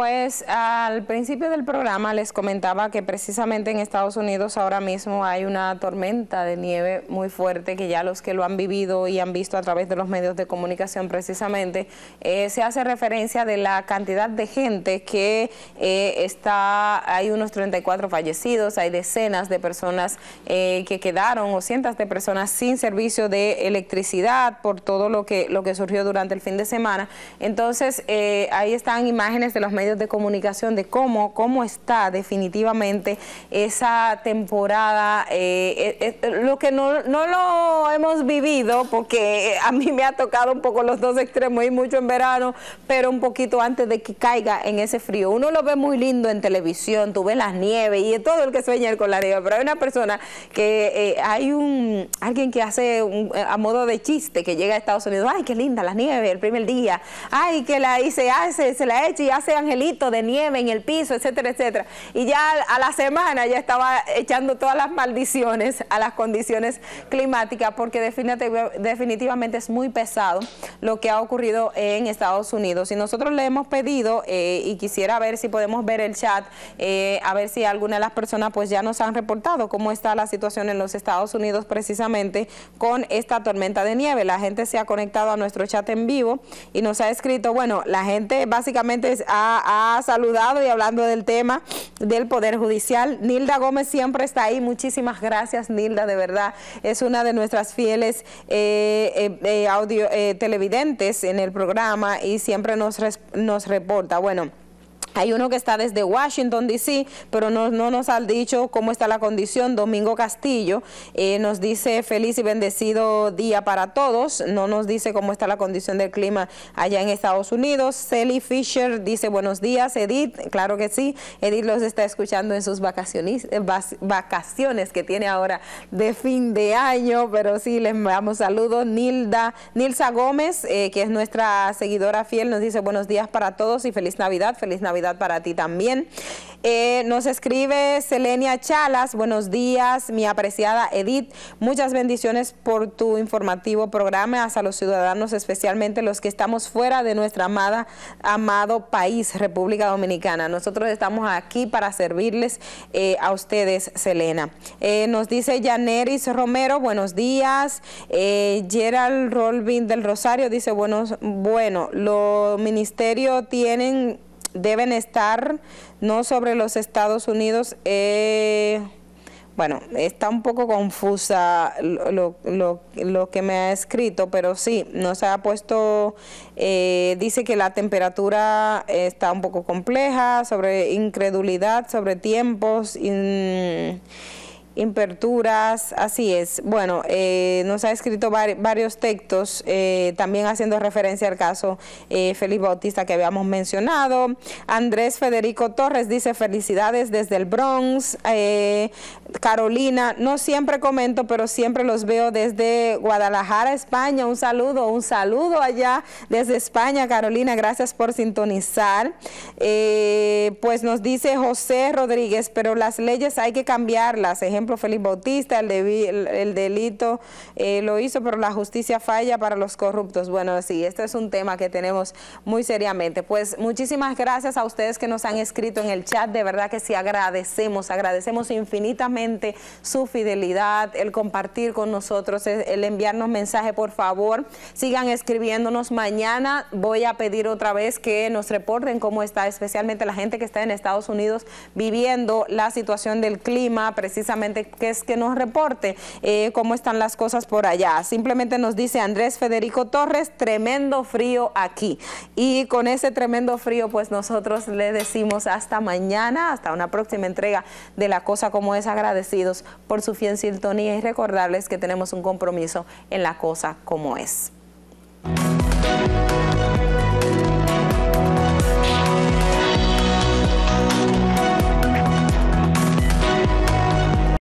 Pues al principio del programa les comentaba que precisamente en Estados Unidos ahora mismo hay una tormenta de nieve muy fuerte que ya los que lo han vivido y han visto a través de los medios de comunicación precisamente eh, se hace referencia de la cantidad de gente que eh, está, hay unos 34 fallecidos, hay decenas de personas eh, que quedaron o cientos de personas sin servicio de electricidad por todo lo que, lo que surgió durante el fin de semana. Entonces ahí están imágenes de los medios de comunicación de cómo, cómo está definitivamente esa temporada, eh, eh, eh, lo que no, lo hemos vivido, porque a mí me ha tocado un poco los dos extremos, y mucho en verano, pero un poquito antes de que caiga en ese frío. Uno lo ve muy lindo en televisión, tú ves las nieves y todo el que sueña con la nieve, pero hay una persona que hay un alguien que hace a modo de chiste que llega a Estados Unidos, ay, qué linda la nieve el primer día, ay, que la y ah, se hace, se la echa y hace Ángel de nieve en el piso, etcétera, etcétera. Y ya a la semana ya estaba echando todas las maldiciones a las condiciones climáticas porque definitivamente es muy pesado lo que ha ocurrido en Estados Unidos. Y nosotros le hemos pedido, eh, y quisiera ver si podemos ver el chat, eh, a ver si alguna de las personas pues ya nos han reportado cómo está la situación en los Estados Unidos precisamente con esta tormenta de nieve. La gente se ha conectado a nuestro chat en vivo y nos ha escrito, bueno, la gente básicamente ha, ha saludado y hablando del tema del Poder Judicial. Nilda Gómez siempre está ahí. Muchísimas gracias, Nilda, de verdad. Es una de nuestras fieles eh, eh, eh, eh televidentes en el programa y siempre nos, nos reporta. Bueno. Hay uno que está desde Washington, D.C., pero no, nos han dicho cómo está la condición. Domingo Castillo eh, nos dice feliz y bendecido día para todos. No nos dice cómo está la condición del clima allá en Estados Unidos. Sally Fisher dice buenos días, Edith. Claro que sí, Edith los está escuchando en sus vacaciones, eh, que tiene ahora de fin de año, pero sí, les damos saludos. Nilda, Nilsa Gómez, eh, que es nuestra seguidora fiel, nos dice buenos días para todos y feliz Navidad, feliz Navidad para ti también. Eh, nos escribe Selenia Chalas, buenos días, mi apreciada Edith, muchas bendiciones por tu informativo programa hasta los ciudadanos, especialmente los que estamos fuera de nuestra amada, amado país, República Dominicana. Nosotros estamos aquí para servirles eh, a ustedes, Selena. Eh, nos dice Yaneris Romero, buenos días. Gerald Rolvin del Rosario dice, buenos, bueno, los ministerios tienen deben estar no sobre los Estados Unidos. Eh, bueno, está un poco confusa lo, que me ha escrito, pero sí, nos ha puesto, eh, dice que la temperatura está un poco compleja, sobre incredulidad, sobre tiempos. Imperturas, así es. Bueno, eh, nos ha escrito varios textos, eh, también haciendo referencia al caso eh, Felipe Félix Bautista que habíamos mencionado. Andrés Federico Torres dice felicidades desde el Bronx. Carolina, no siempre comento, pero siempre los veo desde Guadalajara, España. Un saludo, un saludo allá desde España, Carolina. Gracias por sintonizar. pues nos dice José Rodríguez, pero las leyes hay que cambiarlas. Ejemplo Félix Bautista, el, delito eh, lo hizo, pero la justicia falla para los corruptos. Bueno, sí, este es un tema que tenemos muy seriamente. Pues muchísimas gracias a ustedes que nos han escrito en el chat, de verdad que sí agradecemos, agradecemos infinitamente su fidelidad, el compartir con nosotros, el enviarnos mensaje por favor, sigan escribiéndonos. Mañana voy a pedir otra vez que nos reporten cómo está, especialmente la gente que está en Estados Unidos viviendo la situación del clima, precisamente que es que nos reporte eh, cómo están las cosas por allá. Simplemente nos dice Andrés Federico Torres, tremendo frío aquí. Y con ese tremendo frío, pues nosotros le decimos hasta mañana, hasta una próxima entrega de La Cosa Como Es, agradecidos por su fiel sintonía y recordarles que tenemos un compromiso en La Cosa Como Es.